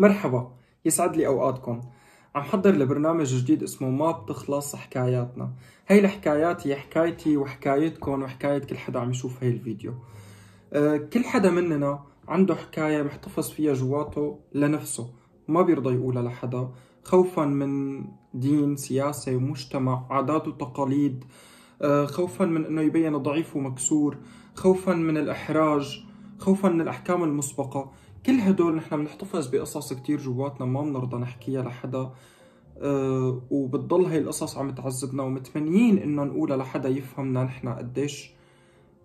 مرحبا يسعد لي اوقاتكم عم حضر لبرنامج جديد اسمه ما بتخلص حكاياتنا هاي الحكايات هي حكايتي وحكايتكم وحكاية كل حدا عم يشوف هاي الفيديو آه، كل حدا مننا عنده حكاية محتفظ فيها جواته لنفسه ما بيرضى يقولها لحدا خوفا من دين سياسة ومجتمع عادات وتقاليد آه، خوفا من انه يبين ضعيف ومكسور خوفا من الاحراج خوفا من الاحكام المسبقة كل هدول نحن بنحتفظ بقصص كتير جواتنا ما بنرضى نحكيها لحدا آه، وبتضل هاي القصص عم تعذبنا ومتمنيين انه نقولها لحدا يفهمنا نحن قديش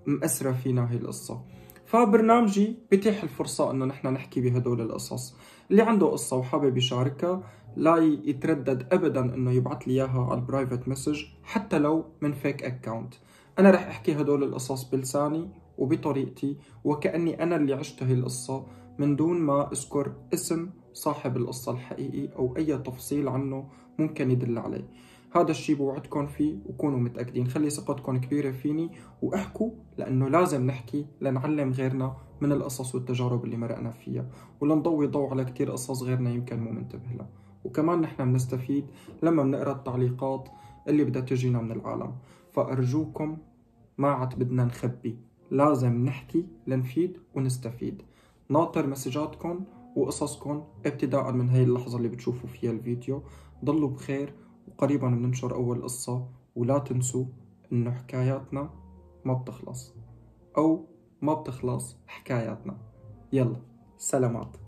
مأثرة فينا هاي القصة فبرنامجي بتيح الفرصة انه نحن نحكي بهدول القصص اللي عنده قصة وحابب يشاركها لا يتردد ابدا انه يبعث لي اياها على البرايفت مسج حتى لو من فيك اكونت انا رح احكي هدول القصص بلساني وبطريقتي وكأني انا اللي عشت هاي القصة من دون ما أذكر اسم صاحب القصة الحقيقي أو أي تفصيل عنه ممكن يدل عليه هذا الشيء بوعدكم فيه وكونوا متأكدين خلي ثقتكم كبيرة فيني واحكوا لأنه لازم نحكي لنعلم غيرنا من القصص والتجارب اللي مرقنا فيها ولنضوي ضوء على كثير قصص غيرنا يمكن مو منتبه لها وكمان نحن بنستفيد لما بنقرا التعليقات اللي بدها تجينا من العالم فأرجوكم ما عاد بدنا نخبي لازم نحكي لنفيد ونستفيد ناطر مسجاتكم وقصصكم ابتداء من هاي اللحظة اللي بتشوفوا فيها الفيديو ضلوا بخير وقريبا بننشر أول قصة ولا تنسوا إنه حكاياتنا ما بتخلص أو ما بتخلص حكاياتنا يلا سلامات